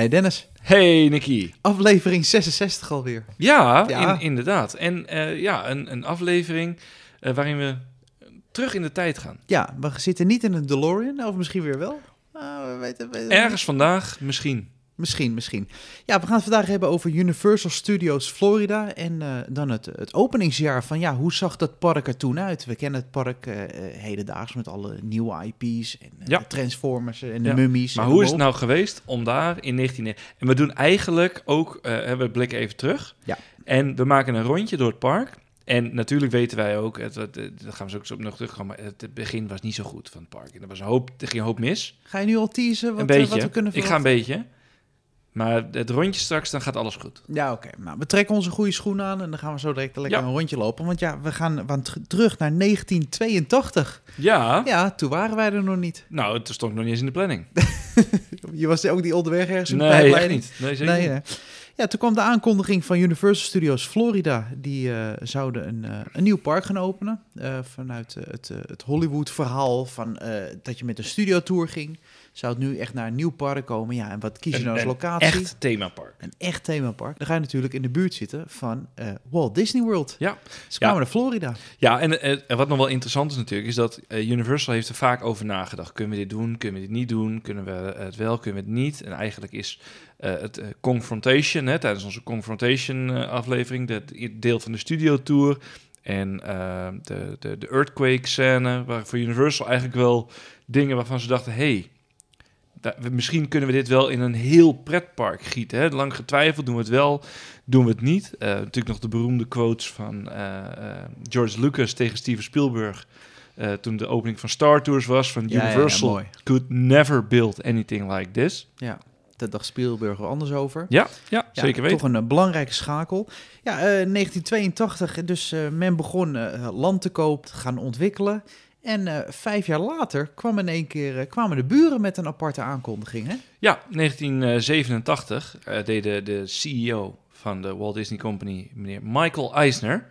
Hey Dennis. Hey Nicky. Aflevering 66 alweer. Ja, inderdaad. En eh, ja, een, een aflevering eh, waarin we terug in de tijd gaan. Ja, we zitten niet in een DeLorean, of misschien weer wel. Nou, we weten, we weten Ergens vandaag, misschien. Misschien, misschien. Ja, we gaan het vandaag hebben over Universal Studios Florida. En eh, dan het, het openingsjaar van, ja, hoe zag dat park er toen uit? We kennen het park uh, hedendaags met alle nieuwe IP's en Transformers en de mummies. Maar hoe is het nou geweest om daar in 19... En we doen eigenlijk ook, we blikken even terug. Ja. En we maken een rondje door het park. En natuurlijk weten wij ook, het, dat gaan we zo ook nog terugkomen, maar het begin was niet zo goed van het park. En er, was een hoop, er ging een hoop mis. Ga je nu al teasen wat, een beetje. wat we kunnen Ik ga een beetje. Maar het rondje straks, dan gaat alles goed. Ja, oké. Nou, we trekken onze goede schoenen aan en dan gaan we zo direct lekker een rondje lopen. Want ja, we gaan, want terug naar 1982. Ja. Ja, toen waren wij er nog niet. Nou, het stond nog niet eens in de planning. Je was ook die onderweg ergens in de nee, echt niet. Nee, niet. Ja, toen kwam de aankondiging van Universal Studios Florida. Die eh, zouden een, eh, een nieuw park gaan openen. Eh, vanuit het, het Hollywood-verhaal van dat je met een studio tour ging. Zou het nu echt naar een nieuw park komen? Ja, en wat kiezen je nou als locatie? Een echt themapark. Een echt themapark. Dan ga je natuurlijk in de buurt zitten van uh, Walt Disney World. Ja. Ze kwamen naar Florida. Ja, en, eh, en, wat nog wel interessant is natuurlijk, is dat eh, Universal heeft er vaak over nagedacht. Kunnen we dit doen? Kunnen we dit niet doen? Kunnen we het wel? Kunnen we het niet? En eigenlijk is het Confrontation, hè, tijdens onze Confrontation-aflevering, dat deel van de studio-tour... En de, de, de earthquake scène waar voor Universal eigenlijk wel dingen waarvan ze dachten: hey, misschien kunnen we dit wel in een heel pretpark gieten. Hè? Lang getwijfeld, doen we het wel, doen we het niet. Eh, natuurlijk nog de beroemde quotes van eh, eh, George Lucas tegen Steven Spielberg. toen de opening van Star Tours was, van Universal ja, could never build anything like this. Ja, dat dacht Spielberg wel anders over. Ja, ja, zeker weten. Toch een belangrijke schakel. Ja, 1982, dus men begon land te koop te gaan ontwikkelen. En eh, vijf jaar later kwam in één keer, eh, kwamen de buren met een aparte aankondiging. Hè? Ja, 1987 eh, deden de, CEO van de Walt Disney Company, meneer Michael Eisner,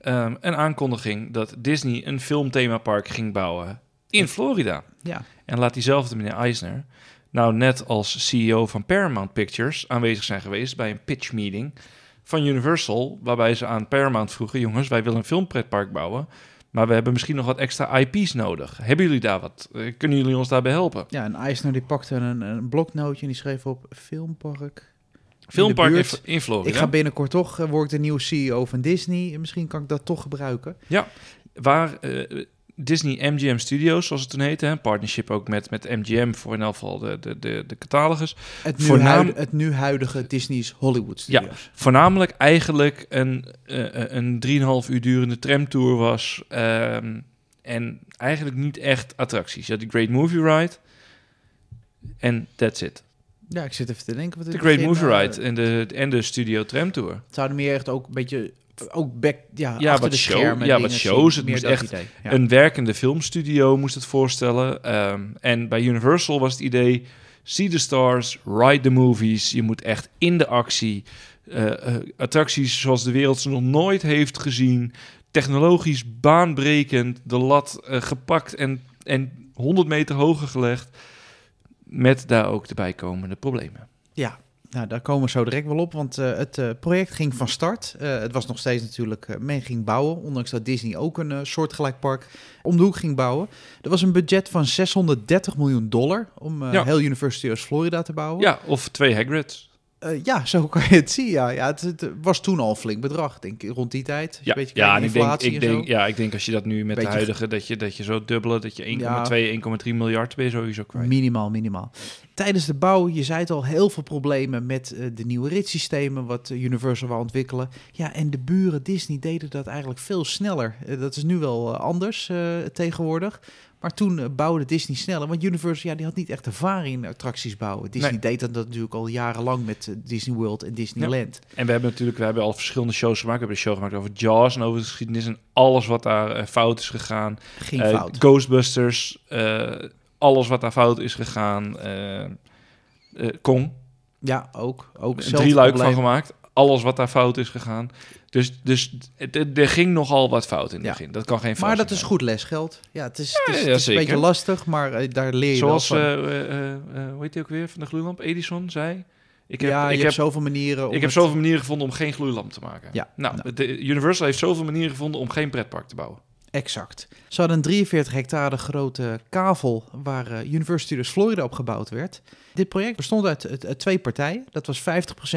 ehm, een aankondiging dat Disney een filmthemapark ging bouwen in Florida. Ja. En laat diezelfde meneer Eisner nou net als CEO van Paramount Pictures aanwezig zijn geweest bij een pitch meeting van Universal, waarbij ze aan Paramount vroegen: jongens, wij willen een filmpretpark bouwen maar we hebben misschien nog wat extra IP's nodig. Hebben jullie daar wat? Eh, kunnen jullie ons daarbij helpen? Ja, en Eisner die pakte een, een bloknootje en die schreef op Filmpark. Filmpark in, in Florida. Ik ga binnenkort toch, eh, word ik de nieuwe CEO van Disney. Misschien kan ik dat toch gebruiken. Ja, waar eh, Disney MGM Studios, zoals het toen heette. Een partnership ook met, met MGM voor in elk geval de, de, de, de catalogus. Het nu, het nu huidige Disney's Hollywood Studios. Ja, voornamelijk eigenlijk een, uh, een 3,5 uur durende tramtour was. Ehm, en eigenlijk niet echt attracties. Je had de Great Movie Ride en that's it. Ja, ik zit even te denken. Wat de Great Movie eh, Ride en de, en de Studio Tram Tour. Het zouden meer echt ook een beetje ook back, ja, ja wat de show, schermen. Ja, wat shows. het moest echt een werkende filmstudio moest het voorstellen. Ehm, en bij Universal was het idee: see the stars, ride the movies. Je moet echt in de actie. Eh, eh, attracties zoals de wereld ze nog nooit heeft gezien. Technologisch baanbrekend. De lat eh, gepakt en, en 100 meter hoger gelegd. Met daar ook de bijkomende problemen. Ja, nou, daar komen we zo direct wel op, want eh, het eh, project ging van start. Eh, het was nog steeds natuurlijk, men ging bouwen, ondanks dat Disney ook een soortgelijk park om de hoek ging bouwen. Er was een budget van 630 miljoen dollar om ja. heel University of Florida te bouwen. Ja, of twee Hagrids. Eh, ja, zo kan je het zien. Ja, ja het, was toen al een flink bedrag, denk ik, rond die tijd. Ja, beetje ja en ik denk, ik denk, ja, ik denk als je dat nu met de huidige, dat je, dat je zo dubbelen, dat je 1,2, 1,3 miljard weer sowieso kwijt. Minimaal, minimaal. Tijdens de bouw, je zei het al, heel veel problemen met eh, de nieuwe ritssystemen wat eh, Universal wou ontwikkelen. Ja, en de buren Disney deden dat eigenlijk veel sneller. dat is nu wel anders tegenwoordig. Maar toen eh, bouwde Disney sneller, want Universal ja, die had niet echt ervaring in attracties bouwen. Disney deed dat, natuurlijk al jarenlang met eh, Disney World en Disneyland. En we hebben natuurlijk we hebben al verschillende shows gemaakt. We hebben een show gemaakt over Jaws en over de geschiedenis en alles wat daar eh, fout is gegaan. Geen fout. Ghostbusters, alles wat daar fout is gegaan. Uh, Kong. Ja, ook. ook drie luik van gemaakt alles wat daar fout is gegaan. Dus, dus er ging nogal wat fout in het begin. Dat kan geen fout Maar dat is goed lesgeld. Ja, het is, het is, een beetje lastig, maar eh, daar leer je Zoals, wel van. Uh, hoe heet hij ook weer, van de gloeilamp? Edison zei... Ik heb, ja, ik heb zoveel manieren. Om ik heb zoveel manieren gevonden om geen gloeilamp te maken. Ja, nou, nou, De Universal heeft zoveel manieren gevonden om geen pretpark te bouwen exact. Ze hadden een 43 hectare grote kavel waar eh, University of dus Florida op gebouwd werd. Dit project bestond uit, twee partijen. Dat was 50%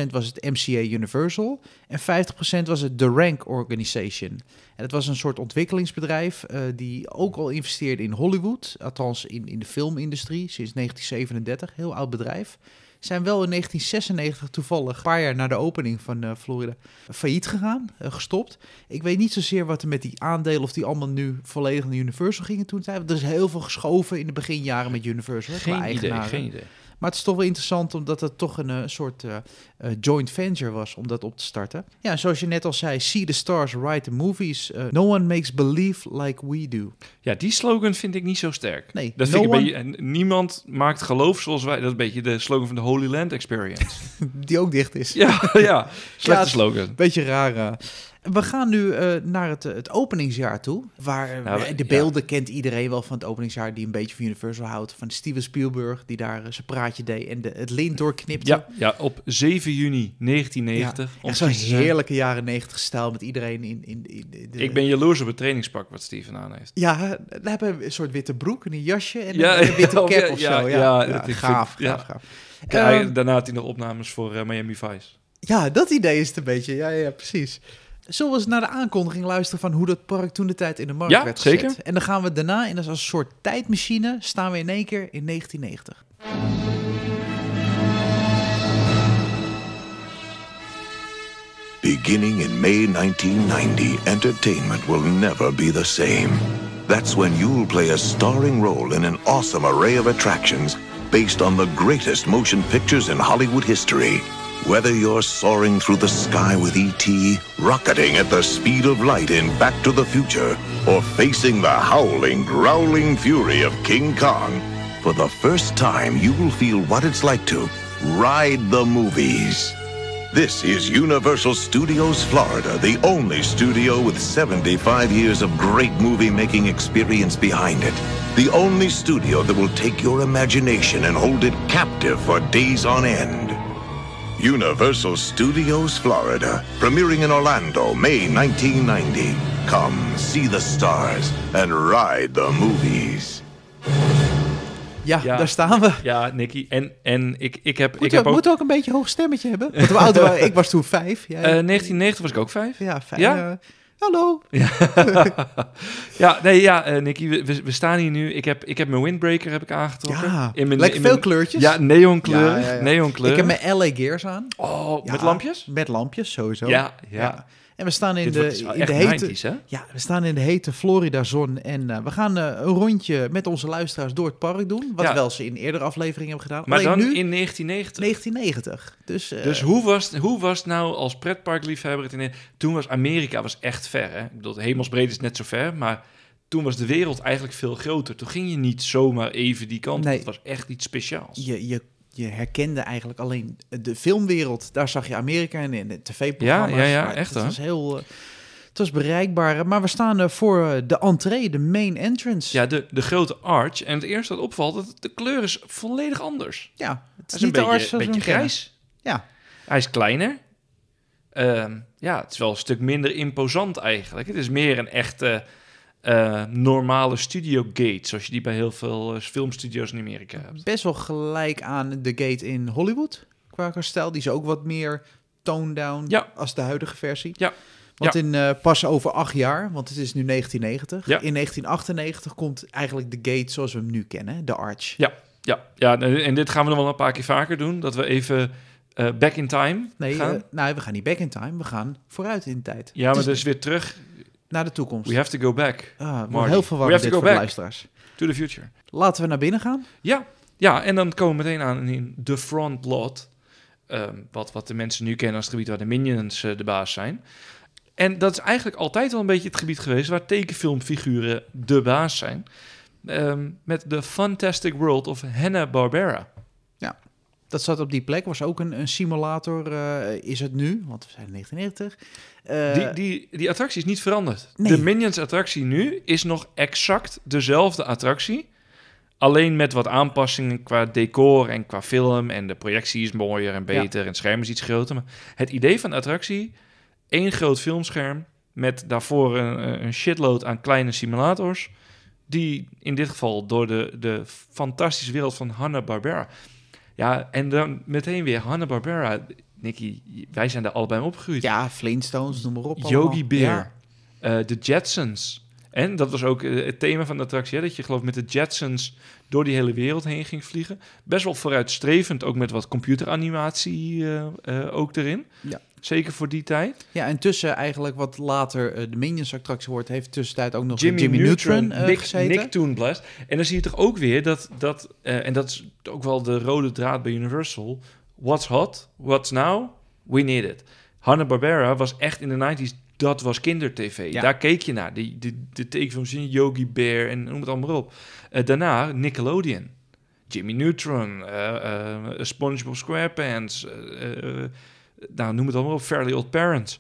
was het MCA Universal en 50% was het The Rank Organization. En dat was een soort ontwikkelingsbedrijf uh, die ook al investeerde in Hollywood, althans in, in de filmindustrie sinds 1937, heel oud bedrijf zijn wel in 1996 toevallig, een paar jaar na de opening van eh, Florida, failliet gegaan, eh, gestopt. Ik weet niet zozeer wat er met die aandelen of die allemaal nu volledig naar Universal gingen toen. Er is heel veel geschoven in de beginjaren met Universal. Geen idee, geen idee. Maar het is toch wel interessant omdat het toch een, eh, soort eh, eh, joint venture was om dat op te starten. Ja, zoals je net al zei, see the stars, write the movies. no one makes believe like we do. Ja, die slogan vind ik niet zo sterk. Nee, dat vind ik niemand maakt geloof zoals wij. Dat is een beetje de slogan van de Holy Land Experience. die ook dicht is. Ja, ja slechte ja, slogan. Beetje raar. We gaan nu eh, naar het, eh, het openingsjaar toe. Waar nou, de beelden kent iedereen wel van het openingsjaar die een beetje van Universal houdt. Van Steven Spielberg die daar eh, zijn praatje deed en de, het lint doorknipte. Ja, op 7 juni 1990. echt zo'n heerlijke jaren 90 stijl met iedereen in... in, in, de, Ik ben jaloers op het trainingspak wat Steven aan heeft. Ja, we hebben een soort witte broek en een jasje en een, witte cap ja, of zo. Ja, gaaf, gaaf, gaaf, gaaf. Ehm, daarna had hij nog opnames voor Miami Vice. Ja, dat idee is het een beetje. Ja, ja, precies. Zullen we eens naar de aankondiging luisteren van hoe dat park toen de tijd in de markt werd gezet? En dan gaan we daarna in als een soort tijdmachine staan we in één keer in 1990. Beginning in May 1990, entertainment will never be the same. That's when you'll play a starring role in an awesome array of attractions based on the greatest motion pictures in Hollywood history. Whether you're soaring through the sky with E.T., rocketing at the speed of light in Back to the Future, or facing the howling, growling fury of King Kong, for the first time you'll feel what it's like to ride the movies. This is Universal Studios Florida, the only studio with 75 years of great movie making experience behind it. The only studio that will take your imagination and hold it captive for days on end. Universal Studios, Florida. Premiering in Orlando, May 1990. Come see the stars and ride the movies. Ja, daar staan we. Ja, Nicky. En, en ik, ik heb. ik heb ook, moet ook een beetje een hoog stemmetje hebben. Want we oud waren Ik was toen vijf. Jij... 1990 eh, was ik ook vijf. Ja, vijf hallo. Ja, ja nee, ja, uh, Nicky, we, staan hier nu. Ik heb, ik heb mijn windbreaker heb ik aangetrokken. Ja, in mijn, lekker veel kleurtjes. Ja, neonkleur, neonkleur. Ik heb mijn LA e Gears aan. Oh, met lampjes? Met lampjes, sowieso. Ja, ja. En we staan in, de, in de hete. 90's, ja, we staan in de hete Florida-zon. En eh, we gaan eh, een rondje met onze luisteraars door het park doen. Wat wel ze in eerdere afleveringen hebben gedaan. Maar Alleen dan nu, in 1990. 1990. Dus, eh, dus hoe, was, hoe was nou als pretparkliefhebber het in. Toen was Amerika was echt ver. Hè? Ik bedoel, hemelsbreed is net zo ver. Maar toen was de wereld eigenlijk veel groter. Toen ging je niet zomaar even die kant. Nee. Het was echt iets speciaals. Je, je je herkende eigenlijk alleen de filmwereld. Daar zag je Amerika in, in de tv-programma's. Ja, ja, ja echt Het was heel... Eh, het was bereikbaar, maar we staan er eh, voor eh, de entree, de main entrance. Ja, de, de grote arch. En het eerste wat opvalt, dat de kleur is volledig anders. Ja, het is, een beetje, beetje grijs. Ja. Hij is kleiner. Ehm, ja, het is wel een stuk minder imposant eigenlijk. Het is meer een echte eh, normale studio gate, zoals je die bij heel veel eh, filmstudio's in Amerika hebt. Best wel gelijk aan de gate in Hollywood qua kastel. Die is ook wat meer toned down ja. als de huidige versie. Ja. Want in eh, pas over acht jaar, want het is nu 1990, ja. in 1998 komt eigenlijk de gate zoals we hem nu kennen, de arch. Ja, ja, ja. en dit gaan we nog wel een paar keer vaker doen, dat we even back in time nee, gaan. nou, we gaan niet back in time, we gaan vooruit in tijd. Ja, maar dus weer terug naar de toekomst. We have to go back. Ah, heel verwarrend dit voor de luisteraars. To the future. Laten we naar binnen gaan. Ja, ja en dan komen we meteen aan in de front lot. Ehm, wat, wat de mensen nu kennen als het gebied waar de minions eh, de baas zijn. En dat is eigenlijk altijd wel een beetje het gebied geweest waar tekenfilmfiguren de baas zijn. Ehm, met de Fantastic World of Hanna-Barbera. Ja, dat zat op die plek, was ook een, een simulator, eh, is het nu, want we zijn in 1990. Eh, die, die, die attractie is niet veranderd. De Minions-attractie nu is nog exact dezelfde attractie. Alleen met wat aanpassingen qua decor en qua film. En de projectie is mooier en beter. En het scherm is iets groter. Maar het idee van de attractie: één groot filmscherm. Met daarvoor een, een shitload aan kleine simulators. Die in dit geval door de, de fantastische wereld van Hanna-Barbera ja, en dan meteen weer Hanna-Barbera. Nicky, wij zijn daar allebei opgegroeid. Ja, Flintstones, noem maar op. Allemaal. Yogi Bear, eh, de Jetsons. En dat was ook eh, het thema van de attractie, dat je geloof met de Jetsons door die hele wereld heen ging vliegen. Best wel vooruitstrevend, ook met wat computeranimatie eh, ook erin. Ja. Zeker voor die tijd. Ja, en tussen eigenlijk wat later eh, de Minions-attractie wordt... heeft tussentijd ook nog Jimmy, Neutron, Neutron uh, Nick, gezeten. Toonblast. En dan zie je toch ook weer dat... dat eh, en dat is ook wel de rode draad bij Universal. What's hot, what's now, we need it. Hanna-Barbera was echt in de 90s... Dat was kindertv. Ja. Daar keek je naar. De, de, de tekenfilms, Yogi Bear en noem het allemaal op. daarna Nickelodeon. Jimmy Neutron, SpongeBob SquarePants, nou noem het allemaal op, Fairly Old Parents.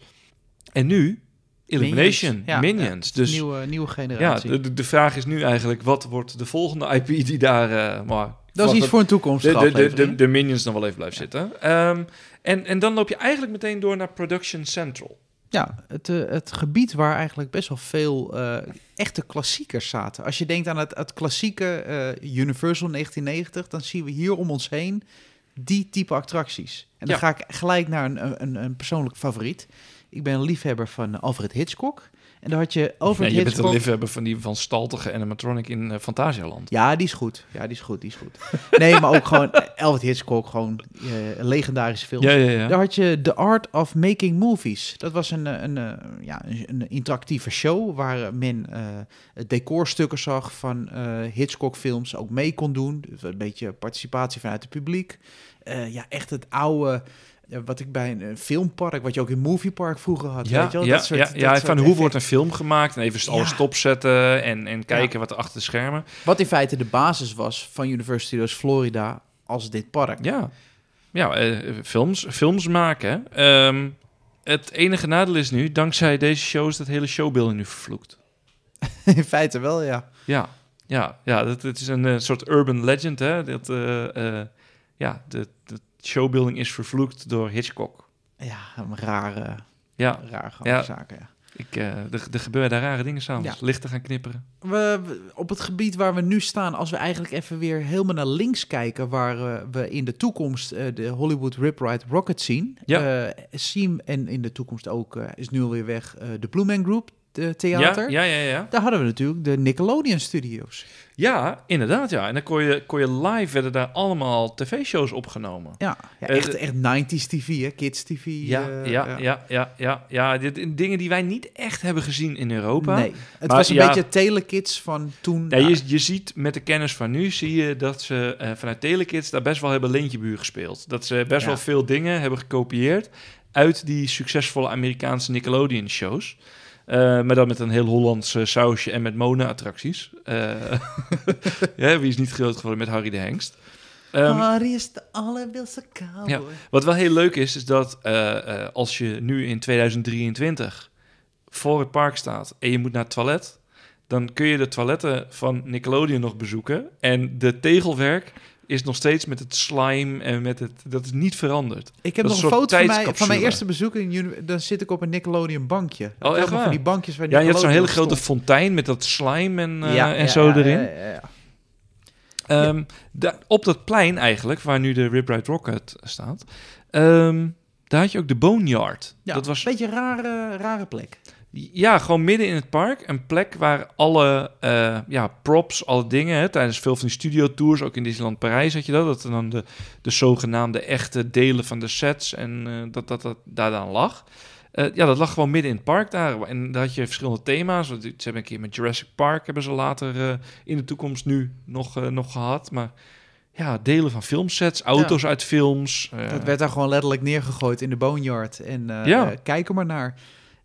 En nu Illumination, Minions. Ja, Minions. Dus, dus nieuwe, nieuwe generatie. Ja, de, de vraag is nu eigenlijk, wat wordt de volgende IP die daar... Eh, maar, dat is iets voor een toekomst. De, de, de, de, Minions dan wel even blijft zitten. Ehm, en, en dan loop je eigenlijk meteen door naar Production Central. Ja, het, eh, het gebied waar eigenlijk best wel veel eh, echte klassiekers zaten. Als je denkt aan het, het klassieke Universal 1990, dan zien we hier om ons heen die type attracties. En dan ga ik gelijk naar een, een, een persoonlijk favoriet. Ik ben een liefhebber van Alfred Hitchcock. En daar had je over nee, het je bent een liefhebber van die van staltige animatronic in uh, eh, Fantasialand. Ja, die is goed. Ja, die is goed. Die is goed. nee, maar ook gewoon Alfred Hitchcock, gewoon uh, legendarische film. Ja, ja, ja. Daar had je The Art of Making Movies. Dat was een, eh, een, ja, een interactieve show waar men uh, decorstukken zag van Hitchcock films, ook mee kon doen. Dus een beetje participatie vanuit het publiek. ja, echt het oude... Eh, wat ik bij een, eh, filmpark, wat je ook in moviepark vroeger had. Ja, weet je wel? Ja, dat soort, ja, ja soort van hoe wordt een film gemaakt? En even alles stopzetten en, en kijken wat er achter de schermen. Wat in feite de basis was van Universal Studios Florida als dit park. Ja, ja eh, films, films maken. Ehm, het enige nadeel is nu, dankzij deze shows, dat hele showbuilding nu vervloekt. in feite wel, ja. Ja, ja, ja dat, is een soort urban legend, hè. Dat, ja, de showbuilding is vervloekt door Hitchcock. Ja, een rare, ja. rare zaken, ja. Ik, uh, er, er, gebeuren daar rare dingen samen. Ja. Lichten gaan knipperen. We, op het gebied waar we nu staan, als we eigenlijk even weer helemaal naar links kijken, waar eh, we in de toekomst eh, de Hollywood Rip Ride Rocket zien. Ja. zien en in de toekomst ook, is nu alweer weg, de Blue Man Group de theater. Ja, ja, ja, ja, Daar hadden we natuurlijk de Nickelodeon Studios. Ja, inderdaad, ja. En dan kon je, kon je live, werden daar allemaal tv-shows opgenomen. Ja, ja eh, echt, echt 90s TV, hè? Kids TV. Ja, eh, ja, ja, ja, ja, ja. ja, dit, dingen die wij niet echt hebben gezien in Europa. Nee, het was een beetje telekids van toen. ja je, je ziet met de kennis van nu, zie je dat ze eh, vanuit telekids daar best wel hebben lintjebuur gespeeld. Dat ze best wel veel dingen hebben gekopieerd uit die succesvolle Amerikaanse Nickelodeon-shows. Eh, maar dan met een heel Hollands sausje en met Mona-attracties. Eh, ja, wie is niet groot geworden met Harry de Hengst? Um, Harry is de allerwilste cowboy. Ja, wat wel heel leuk is, is dat eh, als je nu in 2023 voor het park staat en je moet naar het toilet dan kun je de toiletten van Nickelodeon nog bezoeken. En de tegelwerk is nog steeds met het slime en met het... Dat is niet veranderd. Ik heb nog een, foto van, mij, van mijn eerste bezoek. In, dan zit ik op een Nickelodeon bankje. Oh, echt waar? Van die bankjes waar Ja, je had zo'n hele grote fontein met dat slime en, eh, ja, en zo erin. Ja, ehm, op dat plein eigenlijk, waar nu de Rip Ride Rocket staat... Ehm, daar had je ook de Boneyard. Ja, dat was een beetje een rare, rare plek. Ja, gewoon midden in het park. Een plek waar alle eh, ja, props, alle dingen... tijdens veel van die tours ook in Disneyland Parijs had je dat... dat er dan de, de zogenaamde echte delen van de sets... en eh, dat, dat dat daar dan lag. Eh, ja, dat lag gewoon midden in het park daar. En daar had je verschillende thema's. Ze hebben een keer met Jurassic Park... hebben ze later in de toekomst nu nog, nog gehad. Maar ja, delen van filmsets, auto's uit films. dat werd daar gewoon letterlijk neergegooid in de boneyard. En ja. kijk er maar naar.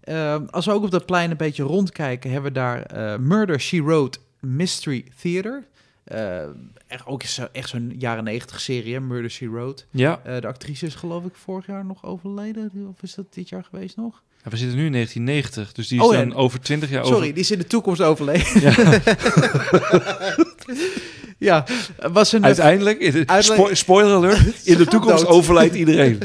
Ehm, als we ook op dat plein een beetje rondkijken, hebben we daar eh, Murder She Wrote Mystery Theater. Uh, echt, ook zo, echt zo'n jaren negentig serie, Murder She Wrote. Ja. Eh, de actrice is geloof ik vorig jaar nog overleden. Of is dat dit jaar geweest nog? Ja, we zitten nu in 1990, dus die is oh dan over 20 jaar Sorry, die is in de toekomst overleden. Ja. Ja, was een... Uiteindelijk, in de, spoiler alert, in de toekomst overlijdt iedereen.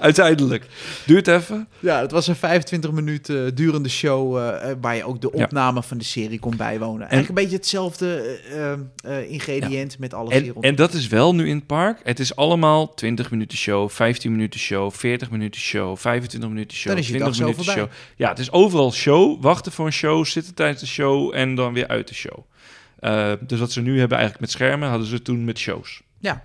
Uiteindelijk. Duurt even. Ja, het was een 25 minuten eh, durende show eh, eh, waar je ook de opname van de serie kon bijwonen. Eigenlijk een beetje hetzelfde ingrediënt met alles en, En dat is wel nu in het park. Het is allemaal 20 minuten show, 15 minuten show, 40 minuten show, 25 minuten show, 20 minuten show. Ja, het is overal show. Wachten voor een show, zitten tijdens de show en dan weer uit de show. Eh, dus wat ze nu hebben eigenlijk met schermen, hadden ze toen met shows. Ja,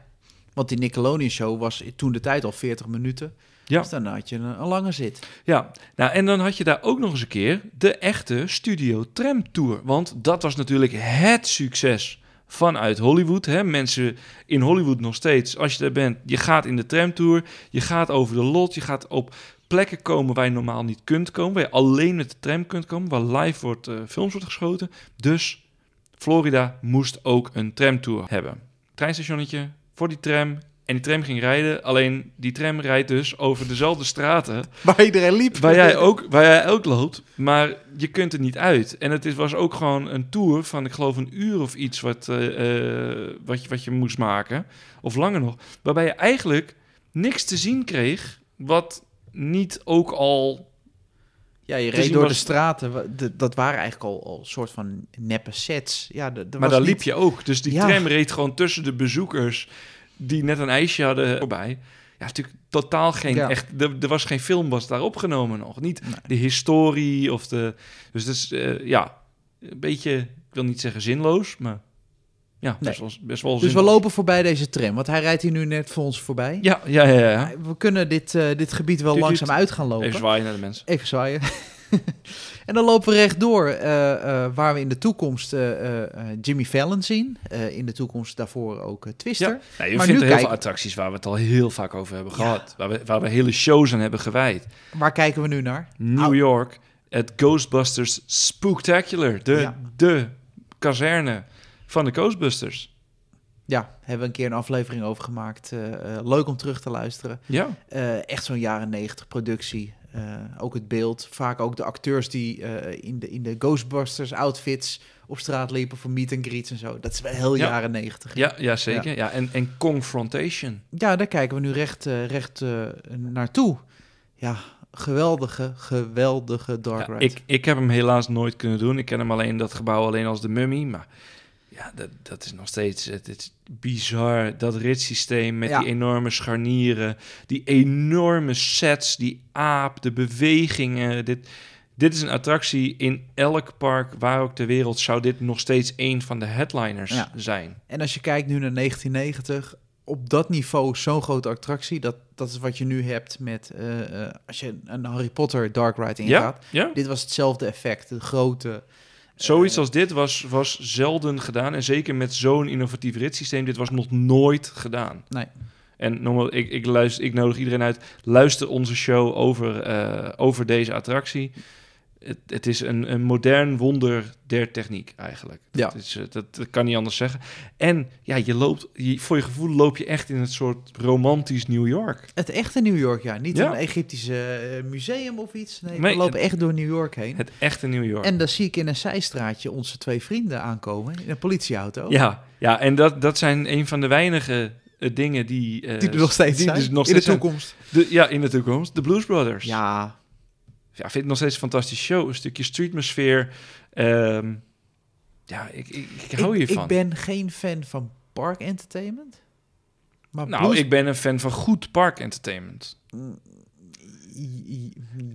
want die Nickelodeon-show was toen de tijd al 40 minuten. Ja. Dus dan had je een, lange zit. Ja, nou en dan had je daar ook nog eens een keer de echte Studio Tram Tour. Want dat was natuurlijk het succes vanuit Hollywood. Hè? Mensen in Hollywood nog steeds, als je er bent, je gaat in de tram tour, je gaat over de lot, je gaat op plekken komen waar je normaal niet kunt komen, waar je alleen met de tram kunt komen, waar live wordt, eh, films worden geschoten. Dus Florida moest ook een tramtour hebben. Treinstationnetje voor die tram. En die tram ging rijden, alleen die tram rijdt dus over dezelfde straten. Waar iedereen liep. Waar jij ook, waar jij ook loopt, maar je kunt er niet uit. En het is, was ook gewoon een tour van, ik geloof, een uur of iets wat, eh, eh, wat, je, wat je moest maken. Of langer nog. Waarbij je eigenlijk niks te zien kreeg wat niet ook al ja, je reed door de straten. Dat waren eigenlijk al, al soort van neppe sets. Ja, maar was daar liep je ook. Dus die tram reed gewoon tussen de bezoekers die net een ijsje hadden voorbij. Ja, natuurlijk totaal geen echt... Er, er, was geen film was daar opgenomen nog. Niet de historie of de... Dus dat is, eh, ja, een beetje... Ik wil niet zeggen zinloos, maar... Ja, best wel, best wel Dus we lopen voorbij deze tram, want hij rijdt hier nu net voor ons voorbij. Ja, ja, ja. ja. We kunnen dit, eh, dit gebied wel langzaam uit gaan lopen. Even zwaaien naar de mensen. Even zwaaien. en dan lopen we rechtdoor uh, waar we in de toekomst eh, Jimmy Fallon zien. in de toekomst daarvoor ook Twister. Ja. je vindt er heel veel attracties waar we het al heel vaak over hebben gehad. Waar, we, waar we hele shows aan hebben gewijd. Waar kijken we nu naar? New York. Het Ghostbusters Spooktacular. De, de kazerne van de Ghostbusters. Ja, hebben we een keer een aflevering over gemaakt. leuk om terug te luisteren. Ja. echt zo'n jaren negentig productie. Eh, ook het beeld, vaak ook de acteurs die eh, in, de, in de Ghostbusters outfits op straat liepen voor meet and greets en zo. Dat is wel heel jaren negentig. Ja, ja, zeker. Ja. en, en confrontation. Ja, daar kijken we nu recht, eh, recht naartoe. Ja, geweldige, geweldige Dark Ride. Ja, ik, ik heb hem helaas nooit kunnen doen. Ik ken hem alleen dat gebouw alleen als de mummy. Maar ja, dat, dat is nog steeds het, het bizar. Dat ritssysteem met die enorme scharnieren, die enorme sets, die aap, de bewegingen. Dit, dit is een attractie in elk park waar ook ter wereld zou dit nog steeds een van de headliners zijn. En als je kijkt nu naar 1990, op dat niveau zo'n grote attractie, dat, dat is wat je nu hebt met eh, eh, als je een Harry Potter Dark Ride ingaat. Ja? ja? Dit was hetzelfde effect, de grote Zoiets als dit was, was zelden gedaan. En zeker met zo'n innovatief ritssysteem. Dit was nog nooit gedaan. Nee. En normaal, ik, ik, luister, ik nodig iedereen uit. Luister onze show over, eh, over deze attractie het, het, is een, een modern wonder der techniek eigenlijk. Ja. Dat, is, eh, dat, kan niet anders zeggen. En ja, je loopt, voor je gevoel loop je echt in een soort romantisch New York. Het echte New York, ja. Niet een Egyptische eh, museum of iets. Nee, we lopen echt door New York heen. Het echte New York. En dan zie ik in een zijstraatje onze twee vrienden aankomen in een politieauto. Ja, ja en dat, dat zijn een van de weinige eh, dingen die... die nog steeds die dus zijn, dus nog steeds in de toekomst. De, ja, in de toekomst. De Blues Brothers. Ja, ja, vind het nog steeds een fantastische show. Een stukje streetmosfeer. Ehm, ja, ik, ik, hou ik, hiervan. Ik ben geen fan van park entertainment. Maar nou, ik ben een fan van goed park entertainment.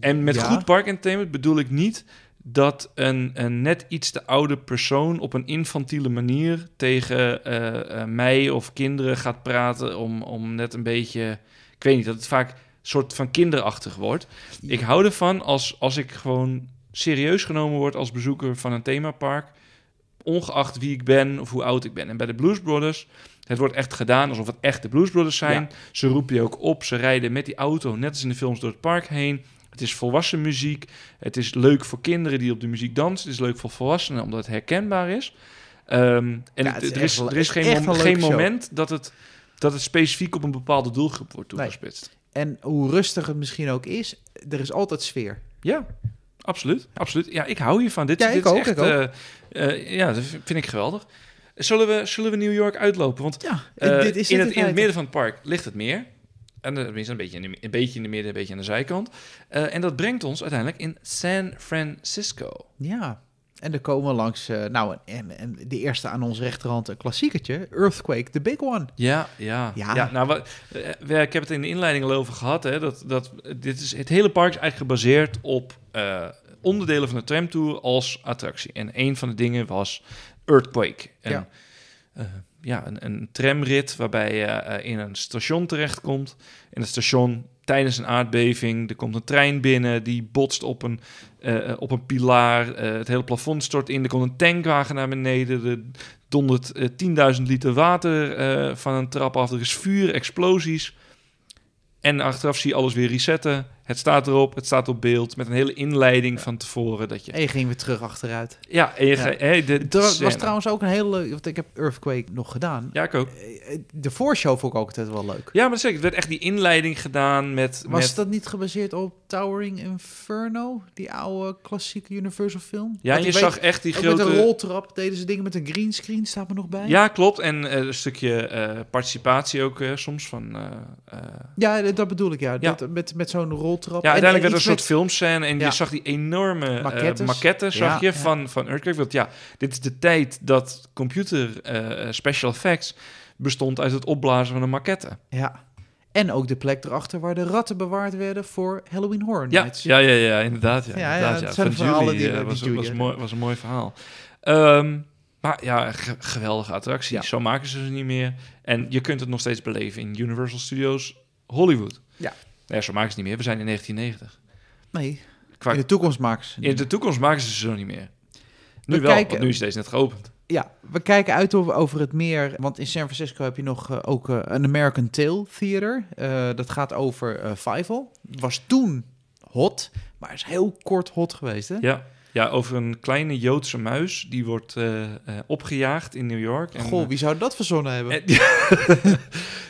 en met goed park entertainment bedoel ik niet dat een, een, net iets te oude persoon op een infantiele manier tegen eh, eh, mij of kinderen gaat praten om, om net een beetje. Ik weet niet, dat het vaak soort van kinderachtig wordt. Ik hou ervan als, als ik gewoon serieus genomen word als bezoeker van een themapark. Ongeacht wie ik ben of hoe oud ik ben. En bij de Blues Brothers, het wordt echt gedaan alsof het echt de Blues Brothers zijn. Ze roepen je ook op, ze rijden met die auto, net als in de films, door het park heen. Het is volwassen muziek. Het is leuk voor kinderen die op de muziek dansen. Het is leuk voor volwassenen omdat het herkenbaar is. Ehm, en het er, is, er is geen, geen moment dat het, dat het specifiek op een bepaalde doelgroep wordt toegespitst. En hoe rustig het misschien ook is, er is altijd sfeer. Ja, absoluut. absoluut. Ja, ik hou hiervan. Dit, ja, dit ik is ook, echt, ik ook. Eh, eh, ja, dat vind ik geweldig. Zullen we, zullen we New York uitlopen? Want ja, eh, dit is in, het, in het midden van het park ligt het meer. En dat is een beetje, in de, een beetje in de midden, een beetje aan de zijkant. en dat brengt ons uiteindelijk in San Francisco. Ja. En dan komen langs, eh, nou, en, en de eerste aan onze rechterhand een klassieketje Earthquake, the big one. Ja, ja. ja. nou, wat, uh, ik heb het in de inleiding al over gehad, hè, dat, dat dit is, het hele park is eigenlijk gebaseerd op eh, onderdelen van de tramtour als attractie. En een van de dingen was Earthquake. En, ja. ja, een, een, tramrit waarbij je in een station terechtkomt. En het station tijdens een aardbeving. Er komt een trein binnen, die botst op een, eh, eh, op een pilaar. Eh, het hele plafond stort in. Er komt een tankwagen naar beneden. Er dondert 10.000 liter water van een trap af. Er is vuur, explosies. En achteraf zie je alles weer resetten. Het staat erop, het staat op beeld, met een hele inleiding van tevoren. Dat je... En je ging weer terug achteruit. Ja, en je ja. de Het was trouwens ook een hele leuke, want ik heb Earthquake nog gedaan. Ja, ik ook. Eh, eh, de voorshow vond ik ook altijd wel leuk. Ja, maar zeker, er werd echt die inleiding gedaan met... Was dat niet gebaseerd op Towering Inferno, die oude klassieke Universal film. Ja, je, zag echt die grote... Met een roltrap deden ze dingen met een greenscreen, staat me nog bij. Ja, klopt. En eh, een stukje eh, participatie ook eh, soms van... ja, dat bedoel ik, ja. Dat, met met zo'n roltrap. Ja, uiteindelijk en, werd er een soort filmscène en je zag die enorme maquettes, zag je, van, van Earthquake. Want ja, dit is de tijd dat computer special effects bestond uit het opblazen van een maquette. Ja. En ook de plek erachter waar de ratten bewaard werden voor Halloween Horror Nights. Ja, ja, ja, ja inderdaad. Ja, ja, inderdaad, ja. Van eh, Julie, was, die mooi, was een mooi verhaal. Um, maar ja, geweldige attractie. Zo maken ze ze niet meer. En je kunt het nog steeds beleven in Universal Studios Hollywood. Ja. Nee, zo maken ze niet meer. We zijn in 1990. Nee, in de toekomst maken ze In de toekomst maken ze ze zo niet meer. Nu wel, kijken. nu is deze net geopend. Ja, we kijken uit over het meer. Want in San Francisco heb je nog eh, ook eh, een American Tail Theater. Eh, dat gaat over uh, Fivel. Was toen hot, maar is heel kort hot geweest. Hè? Ja. ja, over een kleine Joodse muis. Die wordt opgejaagd in New York. En, Goh, wie zou dat verzonnen hebben?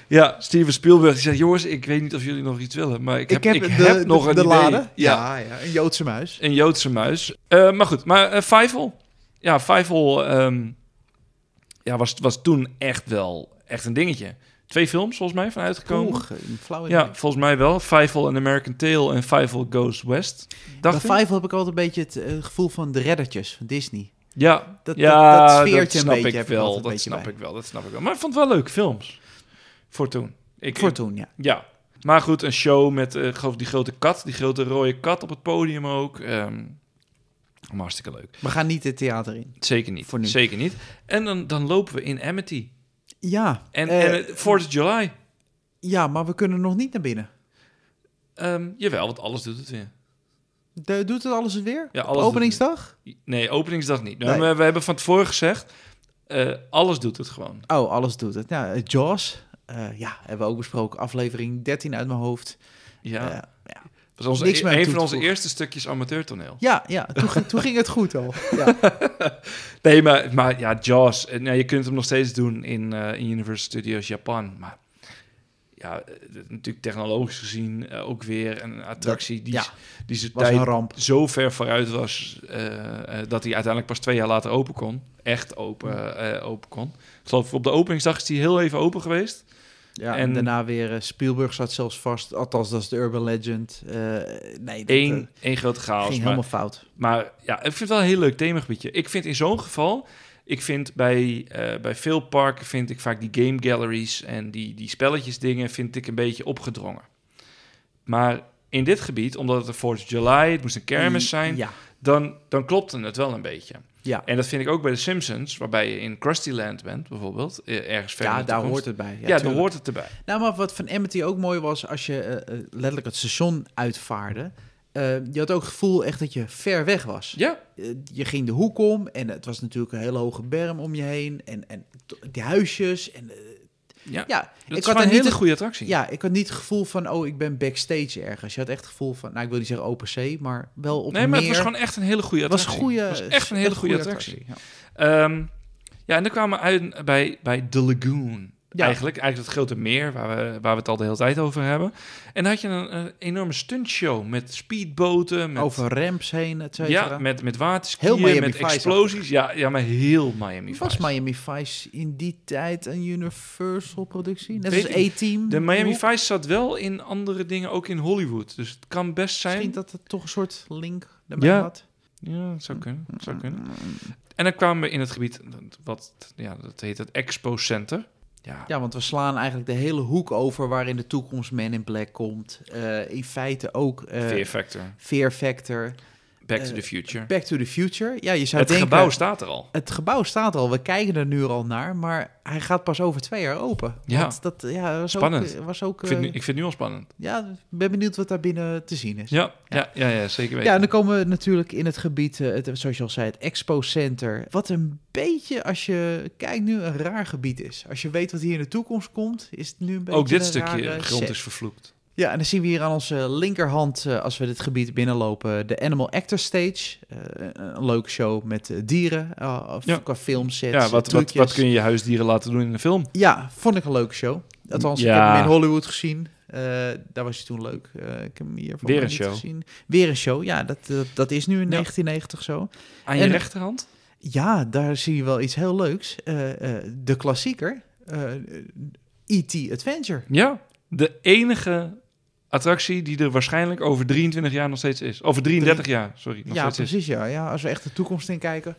ja, Steven Spielberg die zegt... jongens, ik weet niet of jullie nog iets willen... maar ik heb, ik heb, nog een idee. Lade? Ja. ja. een Joodse muis. Een Joodse muis. maar goed, maar Fivel ja, Vijfel um, ja, was, was toen echt wel echt een dingetje. Twee films volgens mij vanuitgekomen. ja, volgens mij wel. Vijfel en American Tale en Vijfel Goes West. Dacht Bij Vijfel heb ik altijd een beetje het eh, gevoel van de reddertjes van Disney. Ja, dat, dat, sfeertje dat een beetje. Ik wel, dat snap ik wel, dat snap ik wel. Maar ik vond het wel leuke films. Voor toen. Ik, Voor toen, ja. Ja. Maar goed, een show met, uh, die grote kat, die grote rode kat op het podium ook. Um, maar hartstikke leuk. We gaan niet het theater in. Zeker niet. Voor nu. Zeker niet. En dan, dan lopen we in Amity. Ja. En, uh, en 4th July. Ja, maar we kunnen nog niet naar binnen. Um, jawel, want alles doet het weer. De, doet het alles weer? Ja, alles openingsdag? Nee, openingsdag niet. Nou, nee. We, hebben van tevoren gezegd, eh, alles doet het gewoon. Oh, alles doet het. Nou, Jaws, ja, hebben we ook besproken. Aflevering 13 uit mijn hoofd. Ja was e- een van onze eerste stukjes amateurtoneel. Ja, ja toen, ging, toen ging het goed al. Ja. nee, maar, maar ja, Jaws. Eh, nou, je kunt hem nog steeds doen in, eh, in Universal Studios Japan. Maar ja, eh, natuurlijk technologisch gezien ook weer een attractie die, ja, die ze tijd ramp. zo ver vooruit was... dat hij uiteindelijk pas twee jaar later open kon. Echt open, open kon. Ik geloof op de openingsdag is hij heel even open geweest... Ja, en, daarna weer eh, Spielberg zat zelfs vast. Althans, dat is de urban legend. Uh, nee, één eh, één grote chaos. maar, helemaal fout. Maar ja, ik vind het wel een heel leuk themagebiedje. Ik vind in zo'n geval... Ik vind bij, bij veel parken vind ik vaak die game galleries en die, die spelletjes dingen vind ik een beetje opgedrongen. Maar in dit gebied, omdat het de 4 July, het moest een kermis mm, zijn, dan, dan klopte het wel een beetje. Ja. En dat vind ik ook bij de Simpsons, waarbij je in Krusty Land bent, bijvoorbeeld, eh, ergens verder. Ja, daar hoort het bij. Ja, ja daar hoort het erbij. Nou, maar wat van Amity ook mooi was, als je eh, eh, letterlijk het station uitvaarde, je had ook het gevoel echt dat je ver weg was. Ja. je ging de hoek om en het was natuurlijk een hele hoge berm om je heen en, en die huisjes en ja, ja ik had een hele een goede attractie. Ja, ik had niet het gevoel van, oh, ik ben backstage ergens. Je had echt het gevoel van, nou, ik wil niet zeggen open C, maar wel op Nee, maar het was gewoon echt een hele goede attractie. Was goede, het was echt een hele goede, attractie. Ehm, ja. en dan kwamen we uit bij, bij The Lagoon. Eigenlijk, eigenlijk het grote meer waar we, waar we het al de hele tijd over hebben. En dan had je een, een enorme stuntshow met speedboten. Met, over ramps heen, et cetera. Ja, met, met waterskiën, met explosies. Ja, ja, maar heel Miami Vice. Was Miami Vice in die tijd een Universal productie? Net Weet als A-Team? De Miami Vice zat wel in andere dingen, ook in Hollywood. Dus het kan best zijn... Misschien dat het toch een soort link daarmee ja. had. Ja, zou kunnen. zou kunnen. Mm. En dan kwamen we in het gebied, wat ja, dat heet het Expo Center. Ja. want we slaan eigenlijk de hele hoek over waarin de toekomst man in Black komt. Eh, in feite ook... Uh, Fear Factor. Fear Factor. Back to eh, the Future. Back to the Future. Ja, je zou het gebouw staat er al. Het gebouw staat al. We kijken er nu al naar, maar hij gaat pas over twee jaar open. Ja, dat ja, was spannend. Ook, eh, was ook, ik, vind, eh, ik vind het nu al spannend. Ja, ben benieuwd wat daar binnen te zien is. Ja, ja. ja, zeker weten. Ja, en dan komen we natuurlijk in het gebied, het, zoals je al zei, het Expo Center. Wat een beetje, als je kijkt, nu een raar gebied is. Als je weet wat hier in de toekomst komt, is het nu een beetje Ook dit stukje grond is vervloekt. Ja, en dan zien we hier aan onze linkerhand, eh, als we dit gebied binnenlopen, de Animal Actor Stage. Eh, een leuke show met eh, dieren, of ja. qua filmsets, Ja, wat, wat, kun je je huisdieren laten doen in een film? Ja, vond ik een leuke show. Althans, ja. ik heb hem in Hollywood gezien. Uh, daar was hij toen leuk. ik heb hem hier voor Weer een show. Gezien. Weer een show, ja, dat, dat is nu in 1990 zo. Aan je rechterhand? Ja, daar zie je wel iets heel leuks. de klassieker, E.T. E Adventure. Ja, de enige attractie die er waarschijnlijk over 23 jaar nog steeds is. Over 33 jaar, sorry. Nog ja, precies. Ja. ja, als we echt de toekomst in kijken.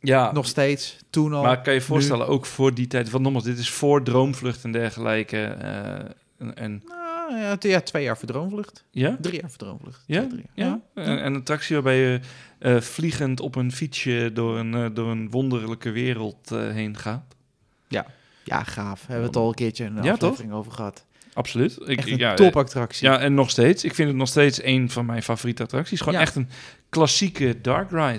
Ja. Nog steeds, toen al. Maar kan je voorstellen, ook voor die tijd, want nogmaals, dit is voor Droomvlucht en dergelijke. Eh, en, nou, ja, twee jaar voor Droomvlucht. Ja? Drie jaar voor Droomvlucht. Ja? ja? En, een attractie waarbij je eh, vliegend op een fietsje door een, eh, door een wonderlijke wereld heen gaat. Ja. Ja, gaaf. hebben we het al een keertje een aflevering over gehad. Absoluut. Ik, echt een ja, eh, topattractie. Ja, en nog steeds. Ik vind het nog steeds een van mijn favoriete attracties. Gewoon echt een klassieke dark ride.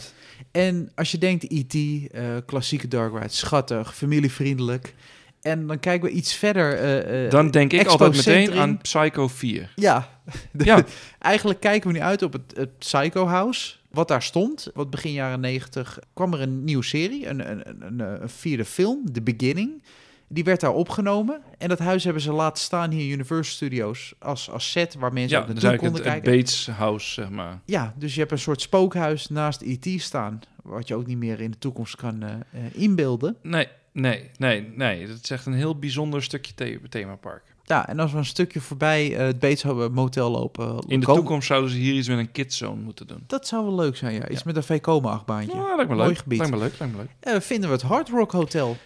En als je denkt E.T., eh, klassieke dark ride, schattig, familievriendelijk. En dan kijken we iets verder. Eh, dan denk ik altijd meteen aan Psycho 4. Ja. ja. Eigenlijk kijken we nu uit op het, het Psycho House wat daar stond. Wat begin jaren 90 kwam er een nieuwe serie, een, een, een, een vierde film, The Beginning. Die werd daar opgenomen. En dat huis hebben ze laten staan hier in Universal Studios als, als set waar mensen ja, op de dus konden kijken. Ja, Bates House, zeg maar. Ja, dus je hebt een soort spookhuis naast IT e staan. Wat je ook niet meer in de toekomst kan eh, inbeelden. Nee, nee, nee, nee. Dat is echt een heel bijzonder stukje themapark. Ja, en als we een stukje voorbij eh, het Bates eh, Motel lopen... in de toekomst zouden ze hier iets met een kidszone moeten doen. Dat zou wel leuk zijn, ja. Iets met een V-coma-achtbaantje. Ja, lijkt me leuk. Mooi gebied. Lijkt me leuk, lijkt me leuk. vinden we het Hard Rock Hotel...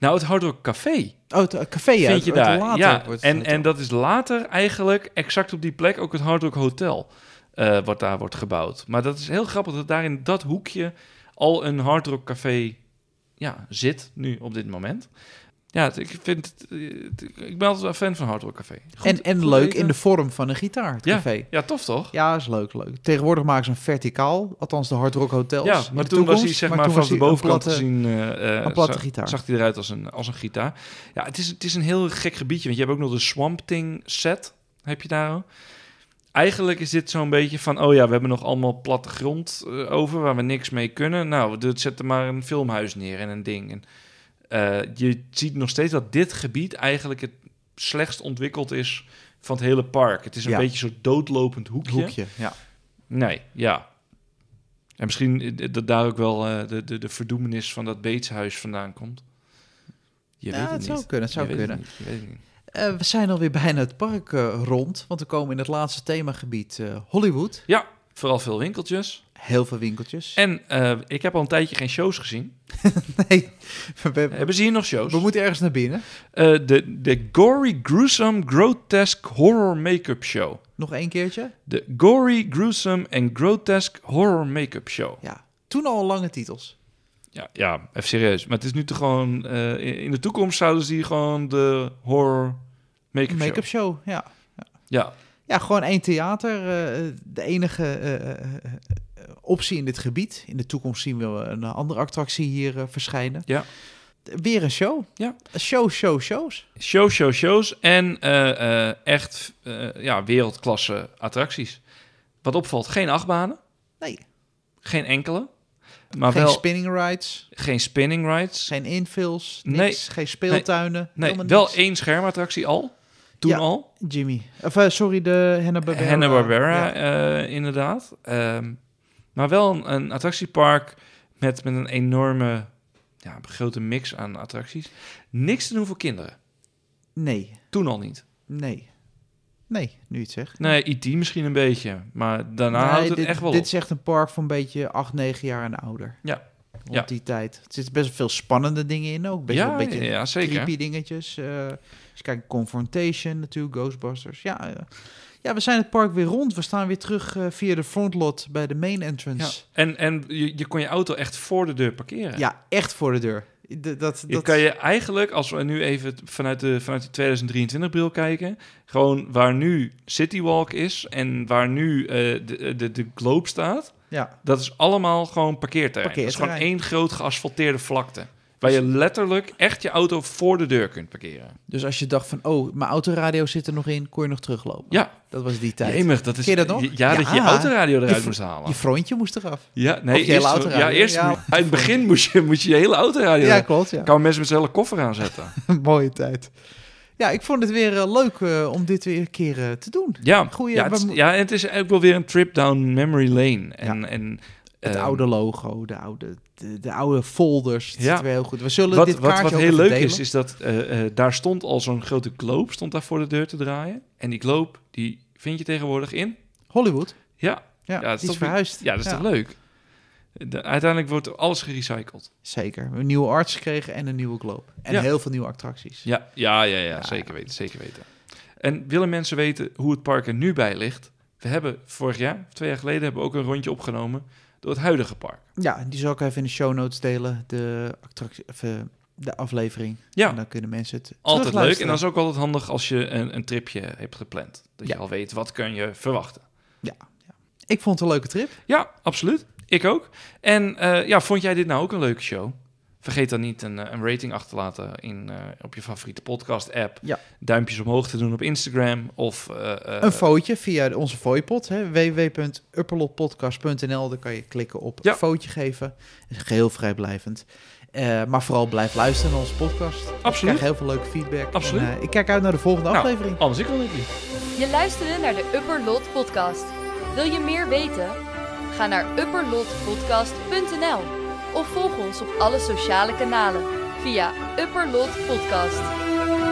Nou, het Hard Café. Oh, het eh, café, ja. Vind je daar. ja, en, en dat is later eigenlijk exact op die plek ook het Hard Hotel. Uh, wat daar wordt gebouwd. Maar dat is heel grappig dat daar in dat hoekje al een Hard Café ja, zit nu op dit moment. Ja, ik vind eh, ik ben altijd een fan van Hard Rock Café. en en leuk in de vorm van een gitaar, ja, café. Ja, tof toch? Ja, is leuk, leuk. Tegenwoordig maken ze een verticaal, althans de Hard Rock Hotels. Ja, maar toen was hij zeg maar, van de bovenkant te zien, eh, eh, een platte gitaar. zag hij eruit als een, als een gitaar. Ja, het is, het is een heel gek gebiedje, want je hebt ook nog de Swamp Thing set, heb je daar ook eigenlijk is dit zo'n beetje van: oh ja, we hebben nog allemaal platte grond over waar we niks mee kunnen. Nou, we zetten maar een filmhuis neer en een ding. En eh, je ziet nog steeds dat dit gebied eigenlijk het slechtst ontwikkeld is van het hele park. Het is een beetje zo'n doodlopend hoekje. hoekje ja. Nee, ja. En misschien eh, dat daar ook wel eh, de, de, de verdoemenis van dat beetshuis vandaan komt. Ja, het, zou kunnen, het zou kunnen. Weet niet, we zijn alweer bijna het park rond, want we komen in het laatste themagebied Hollywood. Ja, vooral veel winkeltjes. Heel veel winkeltjes. En eh, ik heb al een tijdje geen shows gezien. nee. Hebben ze hier nog shows? We moeten ergens naar binnen. Eh, de, de Gory Gruesome Grotesque Horror Make-up Show. Nog één keertje? De Gory Gruesome en Grotesque Horror Make-up Show. Ja, toen al lange titels. Ja, ja, even serieus. Maar het is nu toch gewoon... Eh, in de toekomst zouden ze hier gewoon de horror make-up show. Make-up show, ja. ja. ja. Ja, gewoon één theater. Eh, de enige eh, eh, optie in dit gebied. In de toekomst zien we een andere attractie hier verschijnen. Ja. Weer een show. Ja. Show, show, shows. Show, show, shows. En echt ja, wereldklasse attracties. Wat opvalt, geen achtbanen. Nee. Geen enkele. Maar geen wel, spinning rides. Geen spinning rides. Geen infills. Niks, nee. Geen speeltuinen. Nee, nee wel één schermattractie al. Toen al? Jimmy. Of, eh, sorry, de Hanna-Barbera. Hanna-Barbera, eh, inderdaad. Ehm, maar wel een, attractiepark met, met een enorme, ja, grote mix aan attracties. Niks te doen voor kinderen. Nee. Toen al niet? Nee. Nee, nu het zeg Nee, IT misschien een beetje, maar daarna nee, houdt het dit, echt wel Dit is echt een park van een beetje 8, 9 jaar en ouder. Ja, op die tijd. Er zitten best veel spannende dingen in ook. Best ja, wel een beetje ja, zeker. creepy dingetjes. dus eh, kijk, Confrontation natuurlijk, Ghostbusters. Ja, eh, ja, we zijn het park weer rond. We staan weer terug eh, via de frontlot bij de main entrance. Ja. En, en je, kon je auto echt voor de deur parkeren. Ja, echt voor de deur. De, dat, kan je eigenlijk, als we nu even vanuit de, vanuit de 2023 bril kijken, gewoon waar nu City Walk is en waar nu de, de, de Globe staat, ja. Dat is allemaal gewoon parkeerterrein. Het is gewoon één groot geasfalteerde vlakte. Waar je letterlijk echt je auto voor de deur kunt parkeren. Dus als je dacht van, oh, mijn autoradio zit er nog in, kon je nog teruglopen. Ja. Dat was die tijd. Jemig, dat is... Ken je dat nog? Ja, dat je je autoradio eruit moest halen. Je frontje moest eraf. Ja, nee. Je eerst, ja, eerst ja. het begin moest je, moest je, hele autoradio... Ja, klopt, ja. Kan mensen met z'n hele koffer aanzetten. Mooie tijd ja, ik vond het weer eh, leuk eh, om dit weer een keer eh, te doen. Ja, Goeie, ja, het, ja, het is ook wel weer een trip down memory lane. En, en, het ehm, oude logo, de oude, de, oude folders, ja. zit weer heel goed. We zullen wat, dit kaartje Wat, wat heel leuk is, is dat daar stond al zo'n grote kloop stond daar voor de deur te draaien. En die kloop die vind je tegenwoordig in... Hollywood. Ja, ja, ja is, verhuisd. Ja, dat is toch leuk? uiteindelijk wordt alles gerecycled. Zeker. Een nieuwe arts gekregen en een nieuwe globe. En heel veel nieuwe attracties. Ja, ja, ja, ja, zeker weten. Zeker weten. En willen mensen weten hoe het park er nu bij ligt? We hebben vorig jaar, twee jaar geleden, hebben we ook een rondje opgenomen door het huidige park. Ja, die zal ik even in de show notes delen. De attractie. Eh, de aflevering. Ja. En dan kunnen mensen het Altijd leuk. En dat is ook altijd handig als je een, een tripje hebt gepland. Dat je al weet, wat kun je verwachten. Ja. ja. Ik vond het een leuke trip. Ja, absoluut. Ik ook. En eh, ja, vond jij dit nou ook een leuke show? Vergeet dan niet een, eh, een rating achter te laten in, eh, op je favoriete podcast-app. Duimpjes omhoog te doen op Instagram. Of, een fotootje via onze Voipot. www.upperlotpodcast.nl Daar kan je klikken op ja. een fotootje geven. Dat is geheel vrijblijvend. maar vooral blijf luisteren naar onze podcast. Absoluut. Ik krijg heel veel leuke feedback. Absoluut. ik kijk uit naar de volgende nou, aflevering. Anders ik wel niet. Je luisterde naar de Upper Lot podcast. Wil je meer weten? Ga naar upperlotpodcast.nl of volg ons op alle sociale kanalen via Upperlot Podcast.